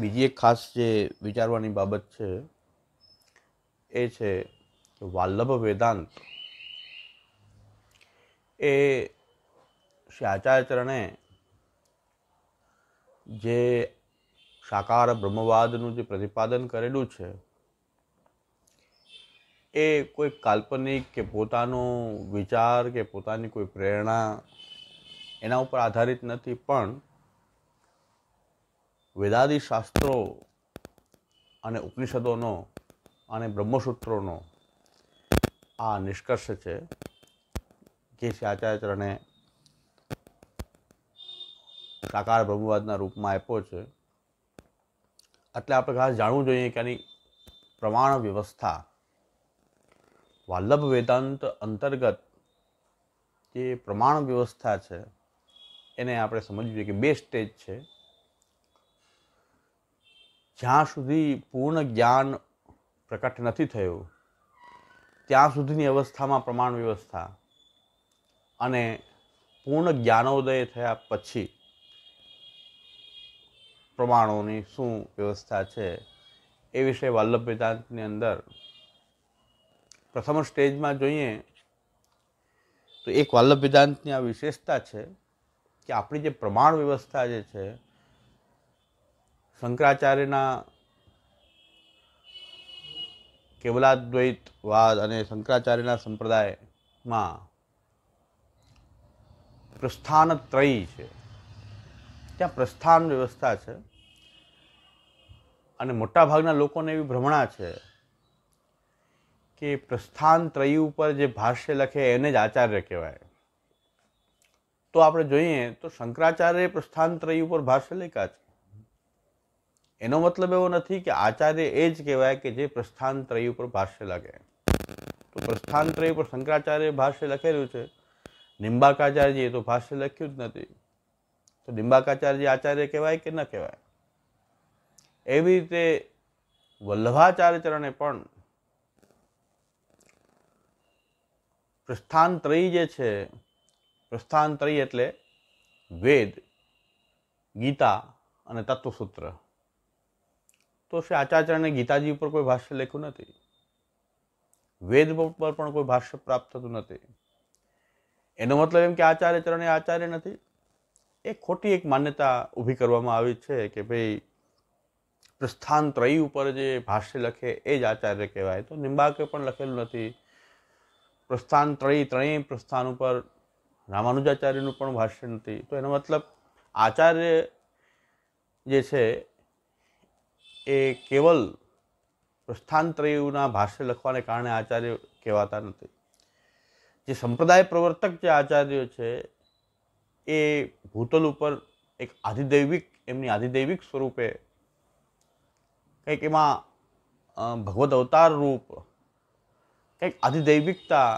બીજી એક ખાસ જે વિચારવાની બાબત છે એ છે વાલ્લભ વેદાંત એ શ્યાચાર્યચરણે જે સાકાર બ્રહ્મવાદનું જે પ્રતિપાદન કરેલું છે એ કોઈ કાલ્પનિક કે પોતાનો વિચાર કે પોતાની કોઈ પ્રેરણા એના ઉપર આધારિત નથી પણ વેદાદી શાસ્ત્રો અને ઉપનિષદોનો અને બ્રહ્મસૂત્રોનો આ નિષ્કર્ષ છે કે શાચાચરણે સાકાર બ્રહ્મવાદના રૂપમાં આપ્યો છે એટલે આપણે ખાસ જાણવું જોઈએ કે આની પ્રમાણ વ્યવસ્થા વાલ્લભ વેદાંત અંતર્ગત જે પ્રમાણ વ્યવસ્થા છે એને આપણે સમજવું કે બે સ્ટેજ છે જ્યાં સુધી પૂર્ણ જ્ઞાન પ્રકટ નથી થયું ત્યાં સુધીની અવસ્થામાં પ્રમાણ વ્યવસ્થા અને પૂર્ણ જ્ઞાનોદય થયા પછી પ્રમાણોની શું વ્યવસ્થા છે એ વિશે વલ્લભ વેદાંતની અંદર પ્રથમ સ્ટેજમાં જોઈએ તો એક વલ્લભ વેદાંતની આ વિશેષતા છે કે આપણી જે પ્રમાણ વ્યવસ્થા જે છે શંકરાચાર્યના કેવલાદ્વૈતવાદ અને શંકરાચાર્યના સંપ્રદાયમાં પ્રસ્થાન ત્રય છે ત્યાં પ્રસ્થાન વ્યવસ્થા છે અને મોટાભાગના લોકોને એવી ભ્રમણા છે કે પ્રસ્થાન ત્રય ઉપર જે ભાષ્ય લખે એને જ આચાર્ય કહેવાય તો આપણે જોઈએ તો શંકરાચાર્ય પ્રસ્થાન ત્રય ઉપર ભાષ્ય લખ્યા છે એનો મતલબ એવો નથી કે આચાર્ય એ જ કહેવાય કે જે પ્રસ્થાન ત્રય ઉપર ભાષ્ય લખે તો પ્રસ્થાનત્રય ઉપર શંકરાચાર્ય ભાષ્ય લખેલું છે નિંબાકાચાર્યજીએ તો ભાષ્ય લખ્યું જ નથી તો નિંબાકાચાર્ય આચાર્ય કહેવાય કે ન કહેવાય એવી રીતે વલ્લભાચાર્ય ચરણે પણ પ્રસ્થાનત્રય જે છે પ્રસ્થાનત્રય એટલે વેદ ગીતા અને તત્વસૂત્ર તો શ્રી આચાર્યને ગીતાજી ઉપર કોઈ ભાષ્ય લખ્યું નથી વેદ પર પણ કોઈ ભાષ્ય પ્રાપ્ત થતું નથી એનો મતલબ એમ કે આચાર્ય ચરણે આચાર્ય નથી એ ખોટી એક માન્યતા ઊભી કરવામાં આવી છે કે ભાઈ પ્રસ્થાન ત્રયી ઉપર જે ભાષ્ય લખે એ જ આચાર્ય કહેવાય તો નિંબાકે પણ લખેલું નથી પ્રસ્થાન ત્રય ત્રણેય પ્રસ્થાન ઉપર રામાનુજાચાર્યનું પણ ભાષ્ય નથી તો એનો મતલબ આચાર્ય જે છે એ કેવલ પ્રસ્થાનત્રયુના ભાષ્ય લખવાને કારણે આચાર્ય કહેવાતા નથી જે સંપ્રદાય પ્રવર્તક જે આચાર્યો છે એ ભૂતલ ઉપર એક આધિદૈવિક એમની આધિદૈવિક સ્વરૂપે કંઈક એમાં ભગવદ અવતાર રૂપ કંઈક આધિદૈવિકતા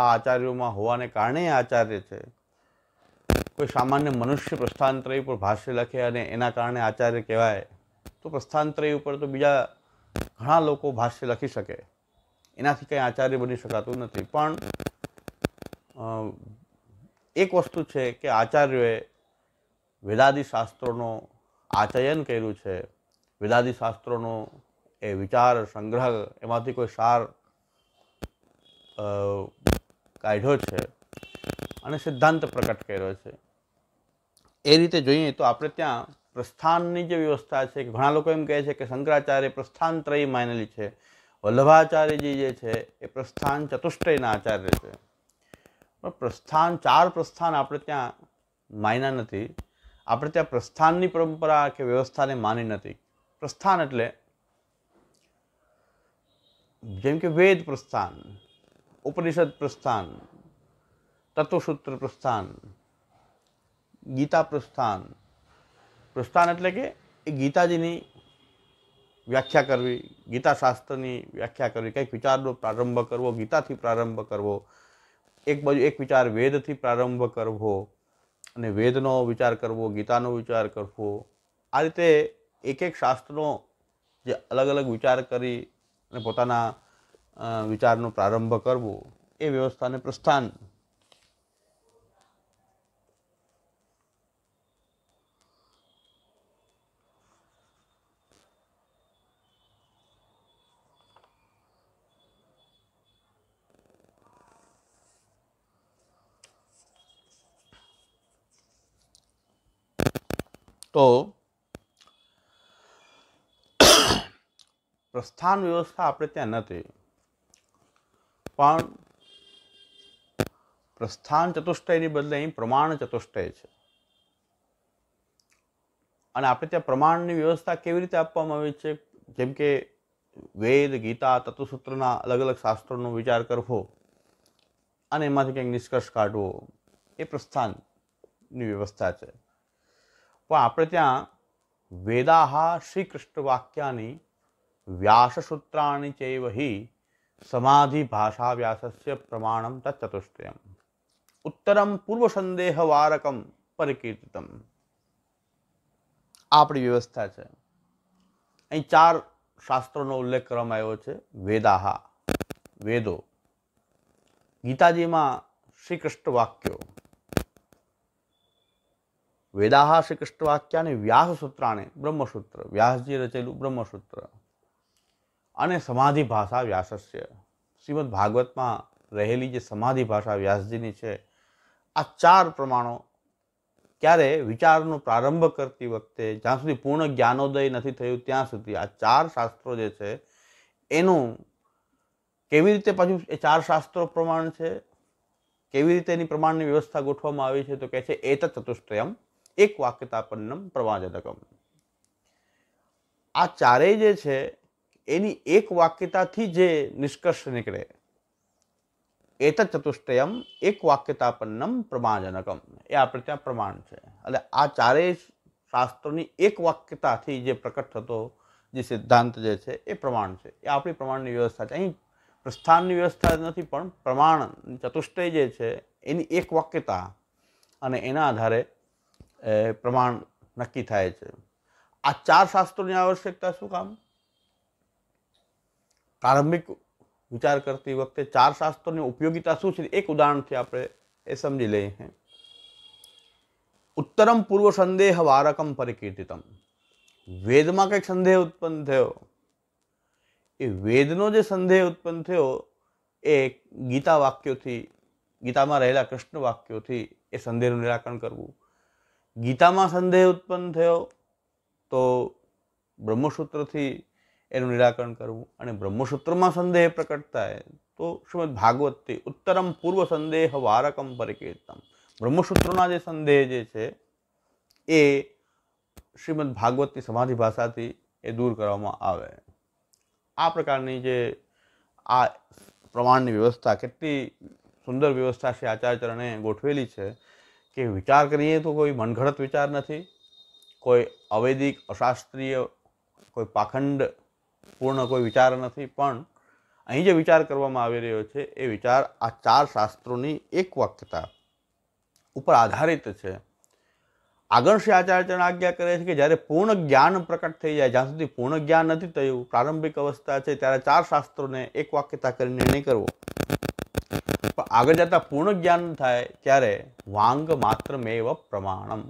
આ આચાર્યોમાં હોવાને કારણે આચાર્ય છે કોઈ સામાન્ય મનુષ્ય પ્રસ્થાંતરય ઉપર ભાષ્ય લખે અને એના કારણે આચાર્ય કહેવાય તો પ્રસ્થાંતરય ઉપર તો બીજા ઘણા લોકો ભાષ્ય લખી શકે એનાથી કંઈ આચાર્ય બની શકાતું નથી પણ એક વસ્તુ છે કે આચાર્યોએ વેદાદિ શાસ્ત્રોનો આચયન કર્યું છે વેદાદિ શાસ્ત્રોનો એ વિચાર સંગ્રહ એમાંથી કોઈ સાર કાઢ્યો છે અને સિદ્ધાંત પ્રકટ કર્યો છે એ રીતે જોઈએ તો આપણે ત્યાં પ્રસ્થાનની જે વ્યવસ્થા છે ઘણા લોકો એમ કહે છે કે શંકરાચાર્ય પ્રસ્થાન ત્રય માનેલી છે વલ્લભાચાર્યજી જે છે એ પ્રસ્થાન ચતુષ્ટયના આચાર્ય છે પણ પ્રસ્થાન ચાર પ્રસ્થાન આપણે ત્યાં માન્યા નથી આપણે ત્યાં પ્રસ્થાનની પરંપરા કે વ્યવસ્થાને માની નથી પ્રસ્થાન એટલે જેમ કે વેદ પ્રસ્થાન ઉપનિષદ પ્રસ્થાન તત્વસૂત્ર પ્રસ્થાન ગીતા પ્રસ્થાન પ્રસ્થાન એટલે કે એ ગીતાજીની વ્યાખ્યા કરવી ગીતાશાસ્ત્રની વ્યાખ્યા કરવી કંઈક વિચારનો પ્રારંભ કરવો ગીતાથી પ્રારંભ કરવો એક બાજુ એક વિચાર વેદથી પ્રારંભ કરવો અને વેદનો વિચાર કરવો ગીતાનો વિચાર કરવો આ રીતે એક એક શાસ્ત્રનો જે અલગ અલગ વિચાર કરી અને પોતાના વિચારનો પ્રારંભ કરવો એ વ્યવસ્થાને પ્રસ્થાન તો પ્રસ્થાન વ્યવસ્થા આપણે ત્યાં નથી પણ પ્રસ્થાન ચતુષ્ટયની બદલે અહીં પ્રમાણ ચતુષ્ટય છે અને આપણે ત્યાં પ્રમાણની વ્યવસ્થા કેવી રીતે આપવામાં આવી છે જેમ કે વેદ ગીતા તત્વસૂત્રના અલગ અલગ શાસ્ત્રોનો વિચાર કરવો અને એમાંથી કંઈક નિષ્કર્ષ કાઢવો એ પ્રસ્થાનની વ્યવસ્થા છે પણ આપણે ત્યાં વેદાહ શ્રી કૃષ્ણ વાક્યાની વ્યાસસૂત્રાણી ચૈવ હિ સમાધિ ભાષા વ્યાસસ્ય પ્રમાણમ તચતુષ્ટયમ ઉત્તરમ પૂર્વ સંદેહવારકમ પરિકીર્તિતમ આપણી વ્યવસ્થા છે અહીં ચાર શાસ્ત્રોનો ઉલ્લેખ કરવામાં આવ્યો છે વેદાહા વેદો ગીતાજીમાં શ્રી કૃષ્ણ વાક્યો વેદાહ શ્રી કૃષ્ણ વાક્યાને વ્યાસસૂત્રાને બ્રહ્મસૂત્ર વ્યાસજી રચેલું બ્રહ્મસૂત્ર અને સમાધિ ભાષા વ્યાસસ્ય શ્રીમદ ભાગવતમાં રહેલી જે સમાધિ ભાષા વ્યાસજીની છે આ ચાર પ્રમાણો ક્યારે વિચારનો પ્રારંભ કરતી વખતે જ્યાં સુધી પૂર્ણ જ્ઞાનોદય નથી થયું ત્યાં સુધી આ ચાર શાસ્ત્રો જે છે એનું કેવી રીતે પાછું એ ચાર શાસ્ત્રો પ્રમાણ છે કેવી રીતે એની પ્રમાણની વ્યવસ્થા ગોઠવવામાં આવી છે તો કહે છે એ ચતુષ્ટયમ એક વાક્યતાપન્નમ પ્રવાજતકમ આ ચારેય જે છે એની એક વાક્યતાથી જે નિષ્કર્ષ નીકળે એત ચતુષ્ટયમ એક વાક્યતાપન્નમ પ્રમાણજનકમ એ આપણે ત્યાં પ્રમાણ છે એટલે આ ચારેય શાસ્ત્રોની એક વાક્યતાથી જે પ્રકટ થતો જે સિદ્ધાંત જે છે એ પ્રમાણ છે એ આપણી પ્રમાણની વ્યવસ્થા છે અહીં પ્રસ્થાનની વ્યવસ્થા નથી પણ પ્રમાણ ચતુષ્ટય જે છે એની એક વાક્યતા અને એના આધારે પ્રમાણ નક્કી થાય છે આ ચાર શાસ્ત્રોની આવશ્યકતા શું કામ પ્રારંભિક વિચાર કરતી વખતે ચાર શાસ્ત્રોની ઉપયોગિતા શું છે એક ઉદાહરણથી આપણે એ સમજી લઈએ ઉત્તરમ પૂર્વ સંદેહ વારકમ પરિકીર્તિતમ વેદમાં કંઈક સંદેહ ઉત્પન્ન થયો એ વેદનો જે સંદેહ ઉત્પન્ન થયો એ ગીતા વાક્યોથી ગીતામાં રહેલા કૃષ્ણ વાક્યોથી એ સંદેહનું નિરાકરણ કરવું ગીતામાં સંદેહ ઉત્પન્ન થયો તો બ્રહ્મસૂત્રથી એનું નિરાકરણ કરવું અને બ્રહ્મસૂત્રમાં સંદેહ પ્રકટ થાય તો શ્રીમદ ભાગવતથી ઉત્તરમ પૂર્વ સંદેહ વારકમ પરિકેતમ બ્રહ્મસૂત્રના જે સંદેહ જે છે એ શ્રીમદ ભાગવતની સમાધિ ભાષાથી એ દૂર કરવામાં આવે આ પ્રકારની જે આ પ્રમાણની વ્યવસ્થા કેટલી સુંદર વ્યવસ્થા શ્રી આચાર્યચરણે ગોઠવેલી છે કે વિચાર કરીએ તો કોઈ મનઘડત વિચાર નથી કોઈ અવૈદિક અશાસ્ત્રીય કોઈ પાખંડ પૂર્ણ કોઈ વિચાર નથી પણ અહીં જે વિચાર કરવામાં આવી રહ્યો છે એ વિચાર આ ચાર શાસ્ત્રોની એક વાક્યતા ઉપર આધારિત છે આગળ શ્રી આચાર્ય આજ્ઞા કરે છે કે જ્યારે પૂર્ણ જ્ઞાન પ્રકટ થઈ જાય જ્યાં સુધી પૂર્ણ જ્ઞાન નથી થયું પ્રારંભિક અવસ્થા છે ત્યારે ચાર શાસ્ત્રોને એક વાક્યતા કરીને નિર્ણય કરવો આગળ જતાં પૂર્ણ જ્ઞાન થાય ત્યારે વાંગ માત્ર મેવ પ્રમાણમ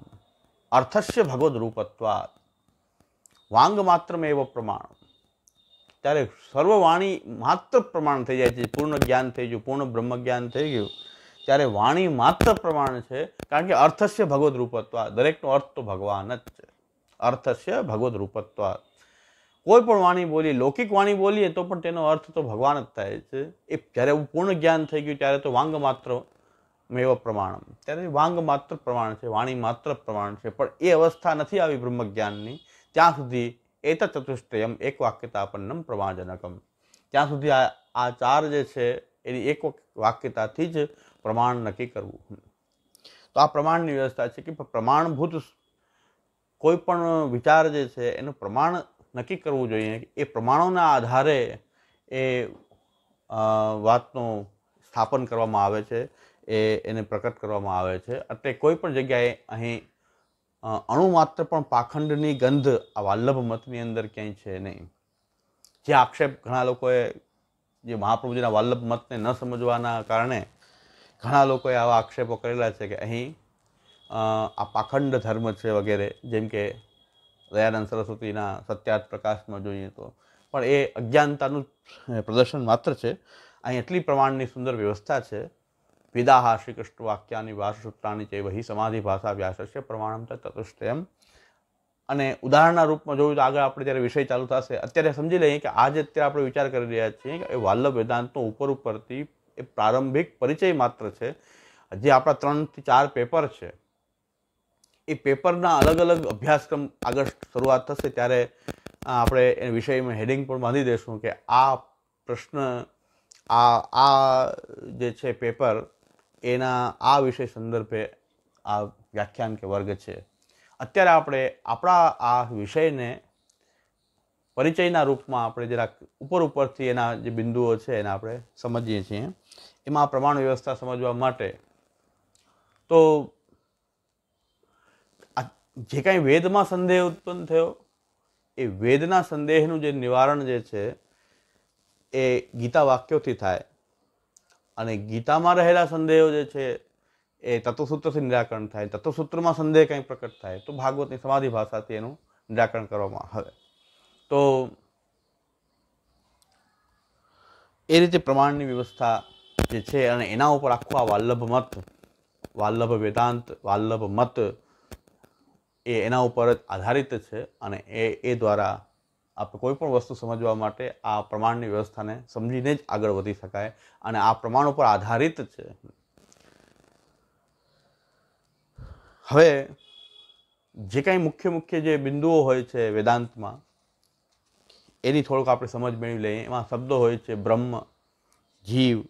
અર્થસ્ય ભગવદ રૂપત્વા વાંગ માત્ર મેવ પ્રમાણમ ત્યારે સર્વવાણી માત્ર પ્રમાણ થઈ જાય છે પૂર્ણ જ્ઞાન થઈ ગયું પૂર્ણ બ્રહ્મ જ્ઞાન થઈ ગયું ત્યારે વાણી માત્ર પ્રમાણ છે કારણ કે અર્થસ્ય ભગવદ રૂપત્વા દરેકનો અર્થ તો ભગવાન જ છે અર્થસ્ય ભગવદ રૂપત્વાત કોઈ પણ વાણી બોલીએ લૌકિક વાણી બોલીએ તો પણ તેનો અર્થ તો ભગવાન જ થાય છે એ જ્યારે એવું પૂર્ણ જ્ઞાન થઈ ગયું ત્યારે તો વાંગ માત્ર મેવ પ્રમાણ ત્યારે વાંગ માત્ર પ્રમાણ છે વાણી માત્ર પ્રમાણ છે પણ એ અવસ્થા નથી આવી બ્રહ્મ જ્ઞાનની ત્યાં સુધી એત ચતુષ્ટયમ એક વાક્યતા આપણને પ્રમાણજનકમ ત્યાં સુધી આ આ ચાર જે છે એની એક વાક્યતાથી જ પ્રમાણ નક્કી કરવું તો આ પ્રમાણની વ્યવસ્થા છે કે પ્રમાણભૂત કોઈ પણ વિચાર જે છે એનું પ્રમાણ નક્કી કરવું જોઈએ એ પ્રમાણોના આધારે એ વાતનું સ્થાપન કરવામાં આવે છે એ એને પ્રકટ કરવામાં આવે છે એટલે કોઈ પણ જગ્યાએ અહીં અણુ માત્ર પણ પાખંડની ગંધ આ વાલ્લભ મતની અંદર ક્યાંય છે નહીં જે આક્ષેપ ઘણા લોકોએ જે મહાપ્રભુજીના વાલ્લભ મતને ન સમજવાના કારણે ઘણા લોકોએ આવા આક્ષેપો કરેલા છે કે અહીં આ પાખંડ ધર્મ છે વગેરે જેમ કે દયાનંદ સરસ્વતીના સત્યાર્થ પ્રકાશમાં જોઈએ તો પણ એ અજ્ઞાનતાનું પ્રદર્શન માત્ર છે અહીં એટલી પ્રમાણની સુંદર વ્યવસ્થા છે વિદાહ શ્રી વાક્યાની વાસસૂત્રાની જે વહી સમાધિ ભાષા વ્યાસર છે પ્રમાણમ તતુષ્ટયમ અને ઉદાહરણના રૂપમાં જોયું તો આગળ આપણે જ્યારે વિષય ચાલુ થશે અત્યારે સમજી લઈએ કે આજે અત્યારે આપણે વિચાર કરી રહ્યા છીએ કે એ વાલ્લભ વેદાંતનો ઉપર ઉપરથી એ પ્રારંભિક પરિચય માત્ર છે જે આપણા ત્રણથી ચાર પેપર છે એ પેપરના અલગ અલગ અભ્યાસક્રમ આગળ શરૂઆત થશે ત્યારે આપણે એ વિષયમાં હેડિંગ પણ બાંધી દઈશું કે આ પ્રશ્ન આ આ જે છે પેપર એના આ વિષય સંદર્ભે આ વ્યાખ્યાન કે વર્ગ છે અત્યારે આપણે આપણા આ વિષયને પરિચયના રૂપમાં આપણે જરાક ઉપર ઉપરથી એના જે બિંદુઓ છે એને આપણે સમજીએ છીએ એમાં પ્રમાણ વ્યવસ્થા સમજવા માટે તો જે કાંઈ વેદમાં સંદેહ ઉત્પન્ન થયો એ વેદના સંદેહનું જે નિવારણ જે છે એ ગીતા વાક્યોથી થાય અને ગીતામાં રહેલા સંદેહો જે છે એ તત્વસૂત્રથી નિરાકરણ થાય તત્વસૂત્રમાં સંદેહ કંઈ પ્રકટ થાય તો ભાગવતની સમાધિ ભાષાથી એનું નિરાકરણ કરવામાં આવે તો એ રીતે પ્રમાણની વ્યવસ્થા જે છે અને એના ઉપર આખું આ વાલ્લભ મત વાલ્લભ વેદાંત વાલ્લભ મત એ એના ઉપર જ આધારિત છે અને એ એ દ્વારા આપણે કોઈ પણ વસ્તુ સમજવા માટે આ પ્રમાણની વ્યવસ્થાને સમજીને જ આગળ વધી શકાય અને આ પ્રમાણ ઉપર આધારિત છે હવે જે કાંઈ મુખ્ય મુખ્ય જે બિંદુઓ હોય છે વેદાંતમાં એની થોડુંક આપણે સમજ મેળવી લઈએ એમાં શબ્દો હોય છે બ્રહ્મ જીવ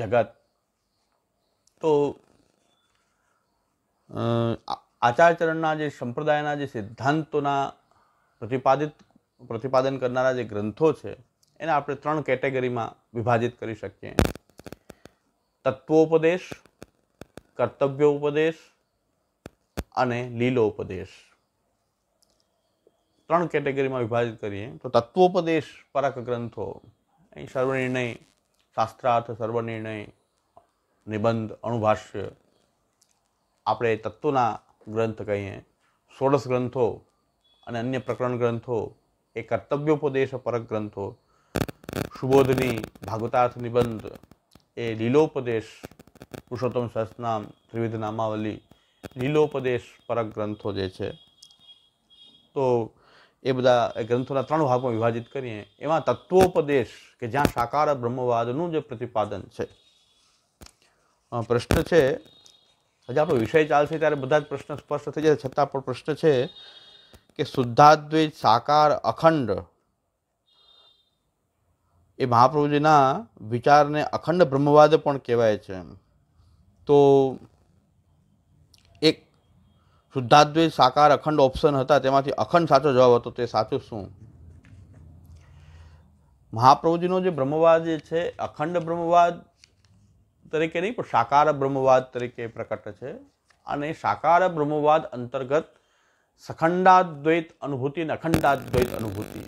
જગત તો આચારચરણના જે સંપ્રદાયના જે સિદ્ધાંતોના પ્રતિપાદિત પ્રતિપાદન કરનારા જે ગ્રંથો છે એને આપણે ત્રણ કેટેગરીમાં વિભાજિત કરી શકીએ તત્વોપદેશ કર્તવ્ય ઉપદેશ અને લીલો ઉપદેશ ત્રણ કેટેગરીમાં વિભાજિત કરીએ તો તત્વોપદેશ પરક ગ્રંથો અહીં સર્વનિર્ણય શાસ્ત્રાર્થ સર્વનિર્ણય નિબંધ અણુભાષ્ય આપણે તત્વના ગ્રંથ કહીએ ષોડશ ગ્રંથો અને અન્ય પ્રકરણ ગ્રંથો એ કર્તવ્યોપદેશ પરક ગ્રંથો સુબોધની ભાગવતાર્થ નિબંધ એ લીલોપદેશ પુરુષોત્તમ સહસ્નામ ત્રિવિધ નામાવલી લીલોપદેશ પરક ગ્રંથો જે છે તો એ બધા એ ગ્રંથોના ત્રણ ભાગમાં વિભાજિત કરીએ એમાં તત્વોપદેશ કે જ્યાં સાકાર બ્રહ્મવાદનું જે પ્રતિપાદન છે પ્રશ્ન છે આજે આપણો વિષય ચાલશે ત્યારે બધા જ પ્રશ્ન સ્પષ્ટ થઈ જશે છતાં પણ પ્રશ્ન છે કે શુદ્ધાદ્વૈત સાકાર અખંડ એ મહાપ્રભુજીના વિચારને અખંડ બ્રહ્મવાદ પણ કહેવાય છે તો એક શુદ્ધાદ્વૈત સાકાર અખંડ ઓપ્શન હતા તેમાંથી અખંડ સાચો જવાબ હતો તે સાચું શું મહાપ્રભુજીનો જે બ્રહ્મવાદ છે અખંડ બ્રહ્મવાદ તરીકે નહીં પણ સાકાર બ્રહ્મવાદ તરીકે પ્રકટ છે અને સાકાર બ્રહ્મવાદ અંતર્ગત સખંડાદ્વૈત અનુભૂતિ અને અખંડાદ્વૈત અનુભૂતિ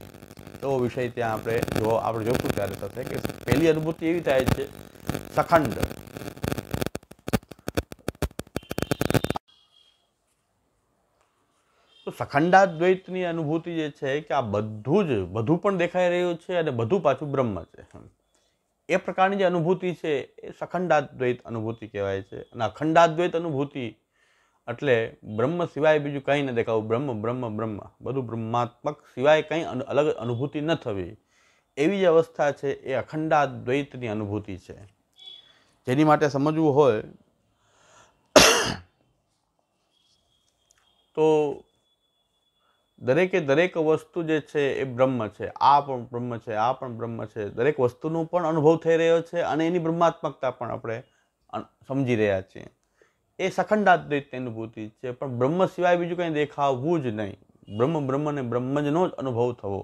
તો વિષય ત્યાં આપણે જો આપણે જોશું ત્યારે થશે કે પહેલી અનુભૂતિ એવી થાય છે સખંડ તો સખંડાદ્વૈતની અનુભૂતિ જે છે કે આ બધું જ બધું પણ દેખાઈ રહ્યું છે અને બધું પાછું બ્રહ્મ છે એમ એ પ્રકારની જે અનુભૂતિ છે એ સખંડાદ્વૈત અનુભૂતિ કહેવાય છે અને અખંડાદ્વૈત અનુભૂતિ એટલે બ્રહ્મ સિવાય બીજું કંઈ ન દેખાવું બ્રહ્મ બ્રહ્મ બ્રહ્મ બધું બ્રહ્માત્મક સિવાય કંઈ અલગ અનુભૂતિ ન થવી એવી જે અવસ્થા છે એ અખંડાદ્વૈતની અનુભૂતિ છે જેની માટે સમજવું હોય તો દરેકે દરેક વસ્તુ જે છે એ બ્રહ્મ છે આ પણ બ્રહ્મ છે આ પણ બ્રહ્મ છે દરેક વસ્તુનો પણ અનુભવ થઈ રહ્યો છે અને એની બ્રહ્માત્મકતા પણ આપણે સમજી રહ્યા છીએ એ સખંડાદ્વૈતની અનુભૂતિ છે પણ બ્રહ્મ સિવાય બીજું કંઈ દેખાવું જ નહીં બ્રહ્મ બ્રહ્મને બ્રહ્મજનો જ અનુભવ થવો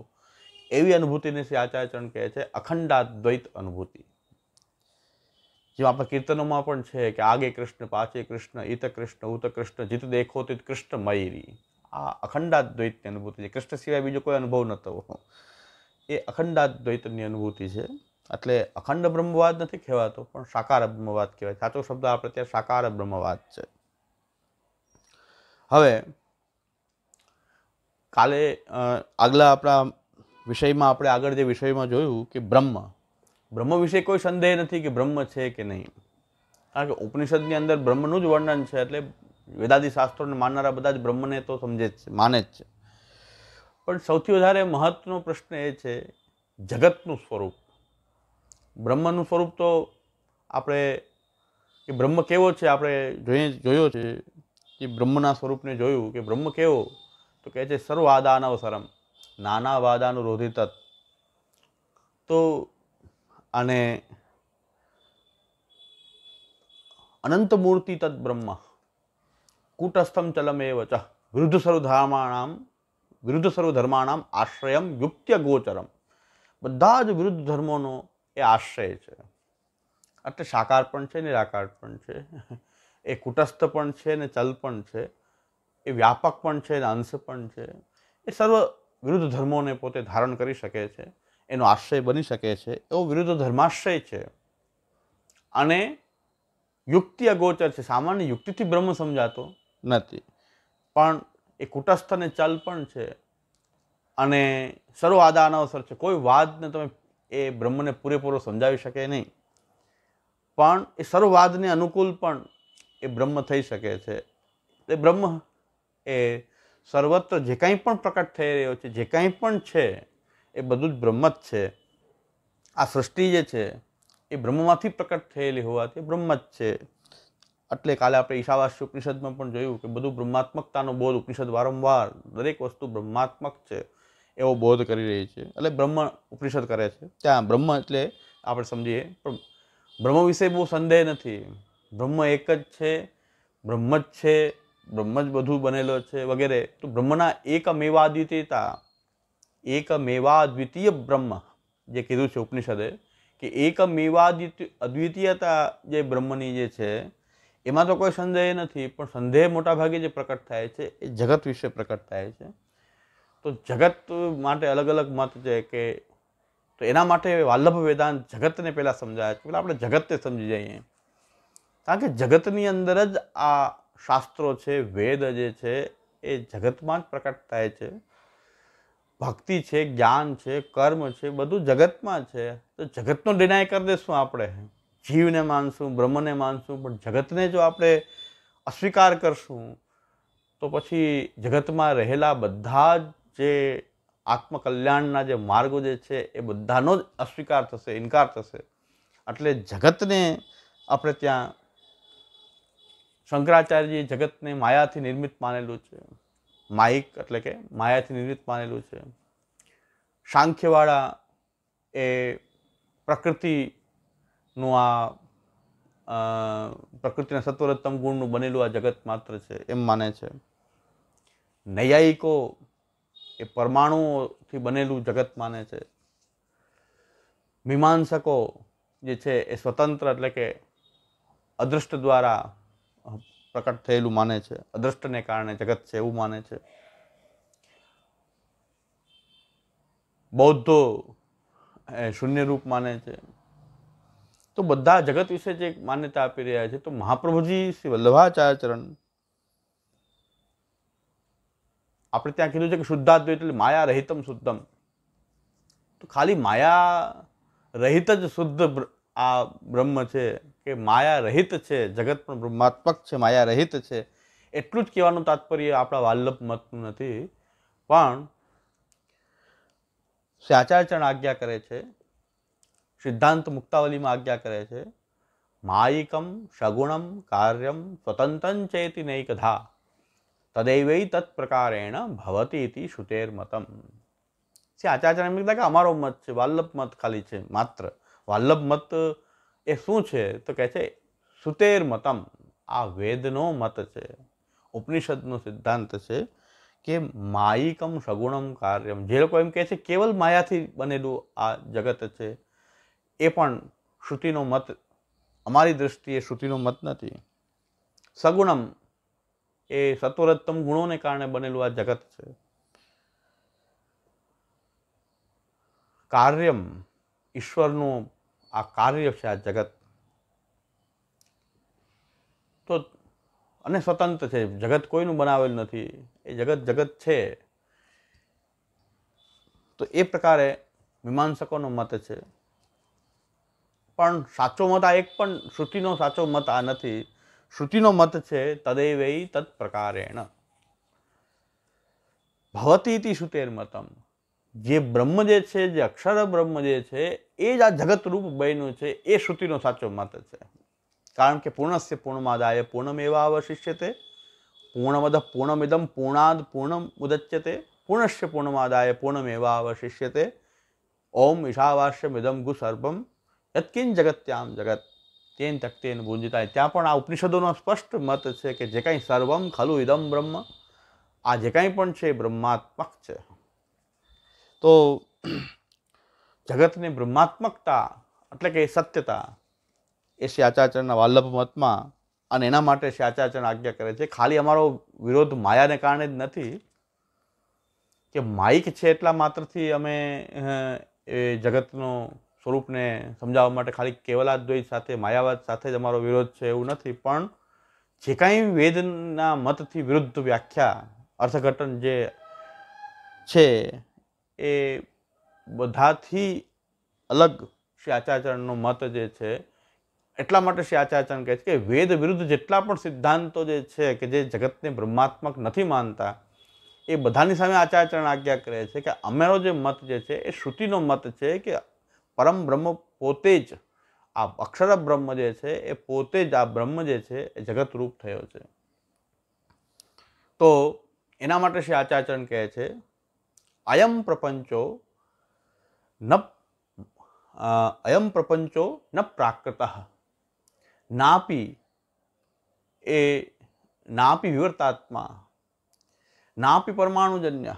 એવી અનુભૂતિને શ્રી આચાર્યચરણ કહે છે અખંડાદ્વૈત અનુભૂતિ જેમ આપણા કીર્તનોમાં પણ છે કે આગે કૃષ્ણ પાછે કૃષ્ણ ઈત કૃષ્ણ ઉત કૃષ્ણ જીત દેખો તિત કૃષ્ણ મયુરી આ અખંડાદ્વૈતની અનુભૂતિ છે કૃષ્ણ સિવાય બીજો કોઈ અનુભવ નહોતો એ અખંડાદ્વૈતની અનુભૂતિ છે એટલે અખંડ બ્રહ્મવાદ નથી કહેવાતો પણ સાકાર બ્રહ્મવાદ કહેવાય સાચો શબ્દ આપણે ત્યાં સાકાર બ્રહ્મવાદ છે હવે કાલે આગલા આપણા વિષયમાં આપણે આગળ જે વિષયમાં જોયું કે બ્રહ્મ બ્રહ્મ વિશે કોઈ સંદેહ નથી કે બ્રહ્મ છે કે નહીં કારણ કે ઉપનિષદની અંદર બ્રહ્મનું જ વર્ણન છે એટલે વેદાદી શાસ્ત્રોને માનનારા બધા જ બ્રહ્મને તો સમજે જ છે માને જ છે પણ સૌથી વધારે મહત્વનો પ્રશ્ન એ છે જગતનું સ્વરૂપ બ્રહ્મનું સ્વરૂપ તો આપણે એ બ્રહ્મ કેવો છે આપણે જોઈએ જોયો છે કે બ્રહ્મના સ્વરૂપને જોયું કે બ્રહ્મ કેવો તો કહે છે સર્વાદાનવસરમ નાના વાદાનું રોધિતત તો અને અનંત મૂર્તિ તદ બ્રહ્મા કૂટસ્થમ ચલમેવ ચ વિરુદ્ધ સર્વધર્માણામ વિરુદ્ધ સર્વધર્માણામ આશ્રયમ યુક્ત્ય ગોચરમ બધા જ વિરુદ્ધ ધર્મોનો એ આશ્રય છે એટલે સાકાર પણ છે નિરાકાર પણ છે એ કૂટસ્થ પણ છે ને ચલ પણ છે એ વ્યાપક પણ છે ને અંશ પણ છે એ સર્વ વિરુદ્ધ ધર્મોને પોતે ધારણ કરી શકે છે એનો આશ્રય બની શકે છે એવો વિરુદ્ધ ધર્માશ્રય છે અને યુક્તિ અગોચર છે સામાન્ય યુક્તિથી બ્રહ્મ સમજાતો નથી પણ એ કુટસ્થ અને ચલ પણ છે અને સર્વવાદ આદા અનાવસર છે કોઈ વાદને તમે એ બ્રહ્મને પૂરેપૂરો સમજાવી શકે નહીં પણ એ સર્વવાદને અનુકૂળ પણ એ બ્રહ્મ થઈ શકે છે એ બ્રહ્મ એ સર્વત્ર જે કાંઈ પણ પ્રકટ થઈ રહ્યો છે જે કાંઈ પણ છે એ બધું જ બ્રહ્મ જ છે આ સૃષ્ટિ જે છે એ બ્રહ્મમાંથી પ્રકટ થયેલી હોવાથી બ્રહ્મ જ છે એટલે કાલે આપણે ઈશાવાસ્ય ઉપનિષદમાં પણ જોયું કે બધું બ્રહ્માત્મકતાનો બોધ ઉપનિષદ વારંવાર દરેક વસ્તુ બ્રહ્માત્મક છે એવો બોધ કરી રહી છે એટલે બ્રહ્મ ઉપનિષદ કરે છે ત્યાં બ્રહ્મ એટલે આપણે સમજીએ પણ બ્રહ્મ વિશે બહુ સંદેહ નથી બ્રહ્મ એક જ છે બ્રહ્મ જ છે બ્રહ્મ જ બધું બનેલો છે વગેરે તો બ્રહ્મના એકમેવાદ્વિતીયતા એકમેવાદ્વિતીય બ્રહ્મ જે કીધું છે ઉપનિષદે કે અદ્વિતીયતા જે બ્રહ્મની જે છે એમાં તો કોઈ સંદેહ નથી પણ સંદેહ મોટાભાગે જે પ્રકટ થાય છે એ જગત વિશે પ્રકટ થાય છે તો જગત માટે અલગ અલગ મત છે કે તો એના માટે વાલ્લભ વેદાંત જગતને પહેલાં સમજાય છે પહેલાં આપણે જગતને સમજી જઈએ કારણ કે જગતની અંદર જ આ શાસ્ત્રો છે વેદ જે છે એ જગતમાં જ પ્રકટ થાય છે ભક્તિ છે જ્ઞાન છે કર્મ છે બધું જગતમાં છે તો જગતનો ડિનાય કરી દઈશું આપણે જીવને માનશું બ્રહ્મને માનશું પણ જગતને જો આપણે અસ્વીકાર કરશું તો પછી જગતમાં રહેલા બધા જ જે આત્મકલ્યાણના જે માર્ગો જે છે એ બધાનો જ અસ્વીકાર થશે ઇનકાર થશે એટલે જગતને આપણે ત્યાં શંકરાચાર્યજી જગતને માયાથી નિર્મિત માનેલું છે માઇક એટલે કે માયાથી નિર્મિત માનેલું છે સાંખ્યવાળા એ પ્રકૃતિ નું આ પ્રકૃતિના સત્વરત્તમ ગુણનું બનેલું આ જગત માત્ર છે એમ માને છે નૈયાયિકો એ પરમાણુઓથી બનેલું જગત માને છે મીમાંસકો જે છે એ સ્વતંત્ર એટલે કે અદૃષ્ટ દ્વારા પ્રકટ થયેલું માને છે અદૃષ્ટને કારણે જગત છે એવું માને છે બૌદ્ધો શૂન્ય રૂપ માને છે તો બધા જગત વિશે જે માન્યતા આપી રહ્યા છે તો મહાપ્રભુજી શ્રી વલ્લભાચાર્યચરણ આપણે ત્યાં કીધું છે કે શુદ્ધાદ્વૈત એટલે માયા રહિતમ શુદ્ધમ તો ખાલી માયા રહિત જ શુદ્ધ આ બ્રહ્મ છે કે માયા રહિત છે જગત પણ બ્રહ્માત્મક છે માયા રહિત છે એટલું જ કહેવાનું તાત્પર્ય આપણા વાલ્લભ મતનું નથી પણ શ્રી આચાર્યચરણ આજ્ઞા કરે છે સિદ્ધાંત મુક્તાવલીમાં આજ્ઞા કરે છે માયિકમ સગુણમ કાર્યમ સ્વતંત્ર ચેતિ નૈકધા તદૈવૈ તત્પ્રકારેણ ભવતી ઇતિ મતમ છે આચાર્ય એમ કીધા કે અમારો મત છે વાલ્લભ મત ખાલી છે માત્ર વાલ્લભ મત એ શું છે તો કહે છે સુતેર મતમ આ વેદનો મત છે ઉપનિષદનો સિદ્ધાંત છે કે માયિકમ સગુણમ કાર્યમ જે લોકો એમ કહે છે કેવલ માયાથી બનેલું આ જગત છે એ પણ શ્રુતિનો મત અમારી દૃષ્ટિએ શ્રુતિનો મત નથી સગુણમ એ સત્વરત્તમ ગુણોને કારણે બનેલું આ જગત છે કાર્યમ ઈશ્વરનું આ કાર્ય છે આ જગત તો અને સ્વતંત્ર છે જગત કોઈનું બનાવેલું નથી એ જગત જગત છે તો એ પ્રકારે મીમાંસકોનો મત છે પણ સાચો મત આ એક પણ શ્રુતિનો સાચો મત આ નથી શ્રુતિનો મત છે તદૈવૈ તત્પ્રકારેણ ભવતી શ્રુતેર્મતમ જે બ્રહ્મ જે છે જે અક્ષર બ્રહ્મ જે છે એ જ આ જગતરૂપ બન્યું છે એ શ્રુતિનો સાચો મત છે કારણ કે પૂર્ણસ્ય પૂર્ણમાદાય પૂર્ણમેવા તે પૂર્ણમદ પૂર્ણમિદમ પૂર્ણાદ પૂર્ણમ ઉદચ્યતે પૂર્ણશ્ય પૂર્ણમાદાય પૂર્ણમેવા અવશિષ્યતે ઓમ ઈશાવાસ્યમિદમ ગુસર્પમ યત્કિન ત્યાં જગત તેન તક્તેન ગુંજતા ત્યાં પણ આ ઉપનિષદોનો સ્પષ્ટ મત છે કે જે કાંઈ સર્વમ ખલુ ઇદમ બ્રહ્મ આ જે કાંઈ પણ છે એ બ્રહ્માત્મક છે તો જગતની બ્રહ્માત્મકતા એટલે કે સત્યતા એ શ્યાચાર્યના વાલ્લભ મતમાં અને એના માટે શ્યાચાર્ય આજ્ઞા કરે છે ખાલી અમારો વિરોધ માયાને કારણે જ નથી કે માઇક છે એટલા માત્રથી અમે એ જગતનો સ્વરૂપને સમજાવવા માટે ખાલી કેવલાદ્વૈત સાથે માયાવાદ સાથે જ અમારો વિરોધ છે એવું નથી પણ જે કાંઈ વેદના મતથી વિરુદ્ધ વ્યાખ્યા અર્થઘટન જે છે એ બધાથી અલગ શ્રી આચાર્યચરણનો મત જે છે એટલા માટે શ્રી આચાર્યચરણ કહે છે કે વેદ વિરુદ્ધ જેટલા પણ સિદ્ધાંતો જે છે કે જે જગતને બ્રહ્માત્મક નથી માનતા એ બધાની સામે આચાર્યચરણ આજ્ઞા કરે છે કે અમારો જે મત જે છે એ શ્રુતિનો મત છે કે પરમ બ્રહ્મ પોતે જ આ અક્ષર બ્રહ્મ જે છે એ પોતે જ આ બ્રહ્મ જે છે એ જગતરૂપ થયો છે તો એના માટે શ્રી આચાર્યચરણ કહે છે અયમ પ્રપંચો ન અયમ પ્રપંચો ન પ્રાકૃત નાપી એ નાપી વિવર્તાત્મા નાપી પરમાણુજન્ય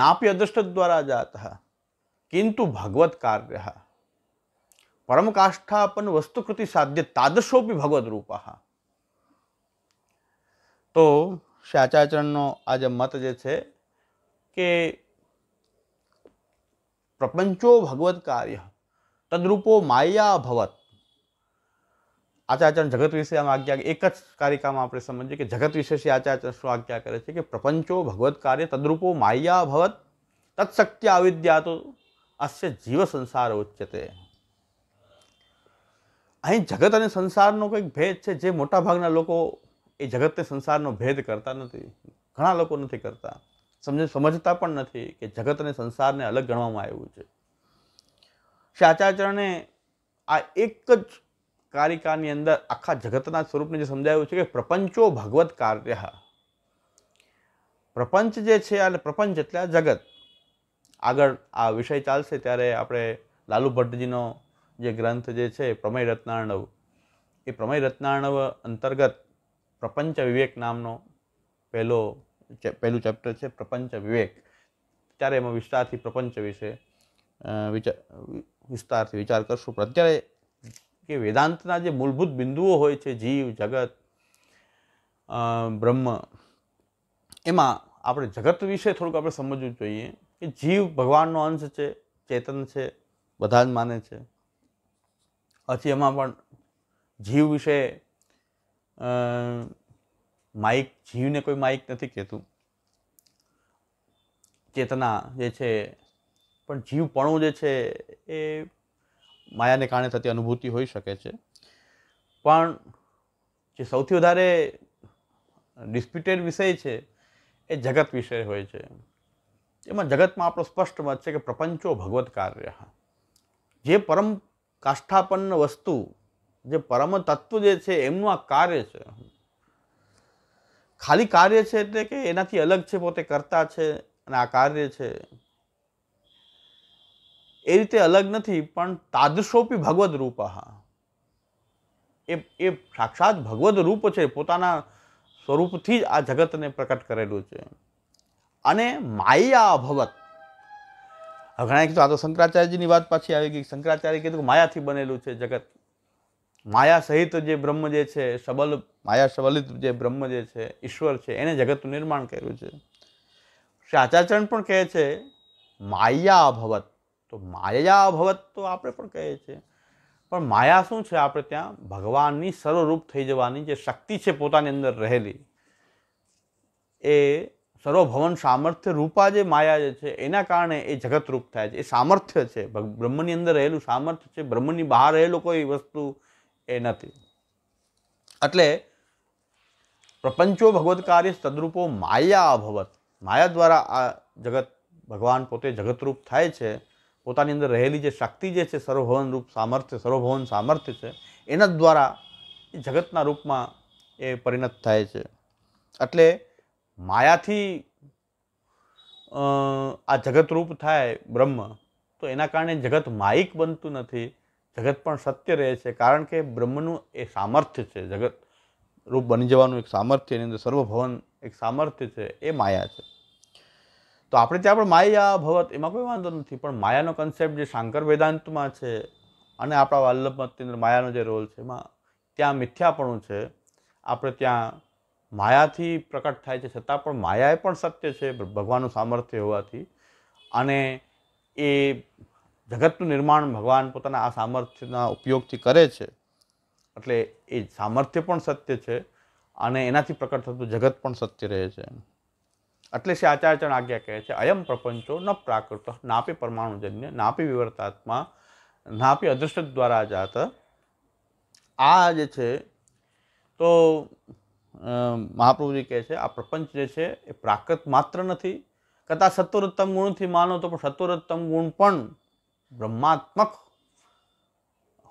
નાપી અદૃષ્ટ દ્વારા જાત કિંતુ ભગવત્કાર્ય પરમકાષ્ઠાપન વસ્તુકૃતિ સાધ્ય તાદશોપી ભગવદરૂપા તો શાચાચરણનો આ જે મત જે છે કે પ્રપંચો ભગવત કાર્ય તદરૂપો માયા ભવત આચાર્ય જગત વિશે આમ આજ્ઞા એક જ કારિકામાં આપણે સમજીએ કે જગત વિશે શ્રી આચાર્ય શું આજ્ઞા કરે છે કે પ્રપંચો ભગવત કાર્ય તદરૂપો માયા ભવત તત્શક્તિ આવિદ્યા તો અસ્ય જીવ સંસાર ઉચ્યતે અહીં જગત અને સંસારનો કંઈક ભેદ છે જે મોટા ભાગના લોકો એ જગતને સંસારનો ભેદ કરતા નથી ઘણા લોકો નથી કરતા સમજ સમજતા પણ નથી કે જગત અને સંસારને અલગ ગણવામાં આવ્યું છે શાચાચરણે આ એક જ કારિકાની અંદર આખા જગતના સ્વરૂપને જે સમજાવ્યું છે કે પ્રપંચો ભગવત કાર્ય પ્રપંચ જે છે અને પ્રપંચ એટલે આ જગત આગળ આ વિષય ચાલશે ત્યારે આપણે લાલુ ભટ્ટજીનો જે ગ્રંથ જે છે પ્રમેય રત્નાર્ણવ એ પ્રમેય રત્નાર્ણવ અંતર્ગત પ્રપંચ વિવેક નામનો પહેલો પહેલું ચેપ્ટર છે પ્રપંચ વિવેક ત્યારે એમાં વિસ્તારથી પ્રપંચ વિશે વિચાર વિસ્તારથી વિચાર કરશું પણ અત્યારે કે વેદાંતના જે મૂળભૂત બિંદુઓ હોય છે જીવ જગત બ્રહ્મ એમાં આપણે જગત વિશે થોડુંક આપણે સમજવું જોઈએ કે જીવ ભગવાનનો અંશ છે ચેતન છે બધા જ માને છે પછી એમાં પણ જીવ વિશે માઇક જીવને કોઈ માઇક નથી કહેતું ચેતના જે છે પણ જીવપણું જે છે એ માયાને કારણે થતી અનુભૂતિ હોઈ શકે છે પણ જે સૌથી વધારે ડિસ્પ્યુટેડ વિષય છે એ જગત વિષય હોય છે એમાં જગતમાં આપણો સ્પષ્ટ મત છે કે પ્રપંચો ભગવત કાર્ય જે પરમ કાષ્ઠાપન્ન વસ્તુ જે પરમ તત્વ જે છે એમનું આ કાર્ય છે ખાલી કાર્ય છે એટલે કે એનાથી અલગ છે પોતે કરતા છે અને આ કાર્ય છે એ રીતે અલગ નથી પણ તાદૃશોપી ભગવદ રૂપ એ એ સાક્ષાત ભગવદ રૂપ છે પોતાના સ્વરૂપથી જ આ જગતને પ્રકટ કરેલું છે અને માયા ભવત ઘણા કીધું આ તો શંકરાચાર્યજીની વાત પાછી આવી ગઈ શંકરાચાર્ય કીધું કે માયાથી બનેલું છે જગત માયા સહિત જે બ્રહ્મ જે છે સબલ માયા સબલિત જે બ્રહ્મ જે છે ઈશ્વર છે એને જગતનું નિર્માણ કર્યું છે શ્રી આચાર્યચરણ પણ કહે છે માયા ભવત તો માયા ભવત તો આપણે પણ કહે છે પણ માયા શું છે આપણે ત્યાં ભગવાનની સર્વરૂપ થઈ જવાની જે શક્તિ છે પોતાની અંદર રહેલી એ સર્વભવન સામર્થ્ય રૂપા જે માયા જે છે એના કારણે એ જગતરૂપ થાય છે એ સામર્થ્ય છે બ્રહ્મની અંદર રહેલું સામર્થ્ય છે બ્રહ્મની બહાર રહેલું કોઈ વસ્તુ એ નથી એટલે પ્રપંચો ભગવત કાર્ય સદરૂપો માયા અભવત માયા દ્વારા આ જગત ભગવાન પોતે જગતરૂપ થાય છે પોતાની અંદર રહેલી જે શક્તિ જે છે સર્વભવન રૂપ સામર્થ્ય સર્વભવન સામર્થ્ય છે એના દ્વારા એ જગતના રૂપમાં એ પરિણત થાય છે એટલે માયાથી આ જગતરૂપ થાય બ્રહ્મ તો એના કારણે જગત માયિક બનતું નથી જગત પણ સત્ય રહે છે કારણ કે બ્રહ્મનું એ સામર્થ્ય છે જગત રૂપ બની જવાનું એક સામર્થ્ય એની અંદર સર્વભવન એક સામર્થ્ય છે એ માયા છે તો આપણે ત્યાં પણ માયા ભવત એમાં કોઈ વાંધો નથી પણ માયાનો કન્સેપ્ટ જે શાંકર વેદાંતમાં છે અને આપણા વલ્લભ મતની માયાનો જે રોલ છે એમાં ત્યાં મિથ્યાપણું છે આપણે ત્યાં માયાથી પ્રકટ થાય છે છતાં પણ માયા પણ સત્ય છે ભગવાનનું સામર્થ્ય હોવાથી અને એ જગતનું નિર્માણ ભગવાન પોતાના આ સામર્થ્યના ઉપયોગથી કરે છે એટલે એ સામર્થ્ય પણ સત્ય છે અને એનાથી પ્રકટ થતું જગત પણ સત્ય રહે છે એટલે શ્રી આચાર્યચરણ આજ્ઞા કહે છે અયમ પ્રપંચો ન પ્રાકૃત નાપી પરમાણુજન્ય નાપી વિવર્તાત્મા નાપી અદૃશ્ય દ્વારા જાત આ જે છે તો મહાપ્રભુજી કહે છે આ પ્રપંચ જે છે એ પ્રાકૃત માત્ર નથી કદા સત્વરત્તમ ગુણથી માનો તો પણ સત્વરોત્તમ ગુણ પણ બ્રહ્માત્મક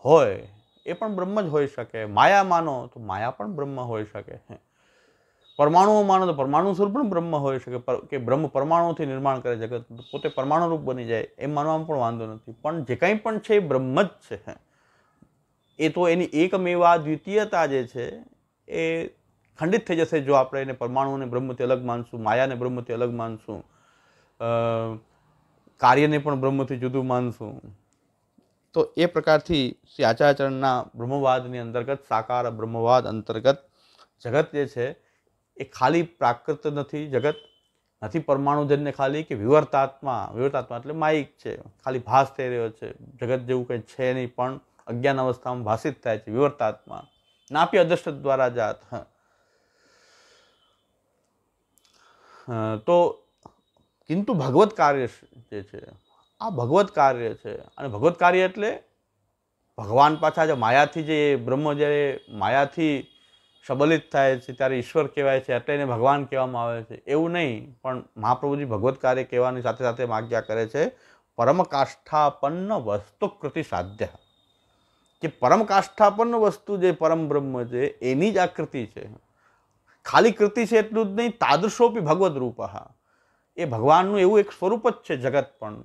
હોય એ પણ બ્રહ્મ જ હોઈ શકે માયા માનો તો માયા પણ બ્રહ્મ હોઈ શકે પરમાણુઓ માનો તો પરમાણુ સ્વરૂપ પણ બ્રહ્મ હોઈ શકે કે બ્રહ્મ પરમાણુથી નિર્માણ કરે જગત પોતે પરમાણુરૂપ બની જાય એમ માનવામાં પણ વાંધો નથી પણ જે કંઈ પણ છે એ બ્રહ્મ જ છે એ તો એની એકમેવા દ્વિતીયતા જે છે એ ખંડિત થઈ જશે જો આપણે એને પરમાણુને બ્રહ્મથી અલગ માનશું માયાને બ્રહ્મથી અલગ માનશું કાર્યને પણ બ્રહ્મથી જુદું માનશું તો એ પ્રકારથી શ્રી આચાર્યચરણના બ્રહ્મવાદની અંતર્ગત સાકાર બ્રહ્મવાદ અંતર્ગત જગત જે છે એ ખાલી પ્રાકૃત નથી જગત નથી પરમાણુજન્ય ખાલી કે વિવર્તાત્મા વિવર્તાત્મા એટલે માયિક છે ખાલી ભાસ થઈ રહ્યો છે જગત જેવું કંઈ છે નહીં પણ અજ્ઞાન અવસ્થામાં ભાષિત થાય છે વિવર્તાત્મા નાપી અદૃષ્ટ દ્વારા જાત તો કિંતુ ભગવત કાર્ય જે છે આ ભગવત કાર્ય છે અને ભગવત કાર્ય એટલે ભગવાન પાછા જે માયાથી જે બ્રહ્મ જ્યારે માયાથી સબલિત થાય છે ત્યારે ઈશ્વર કહેવાય છે એટલે એને ભગવાન કહેવામાં આવે છે એવું નહીં પણ મહાપ્રભુજી ભગવત કાર્ય કહેવાની સાથે સાથે આજ્ઞા કરે છે પરમકાષ્ઠાપન્ન વસ્તુકૃતિ સાધ્ય કે પરમકાષ્ઠાપન્ન વસ્તુ જે પરમ બ્રહ્મ છે એની જ આકૃતિ છે ખાલી કૃતિ છે એટલું જ નહીં તાદૃશોપી ભગવદ્ રૂપ એ ભગવાનનું એવું એક સ્વરૂપ જ છે જગત પણ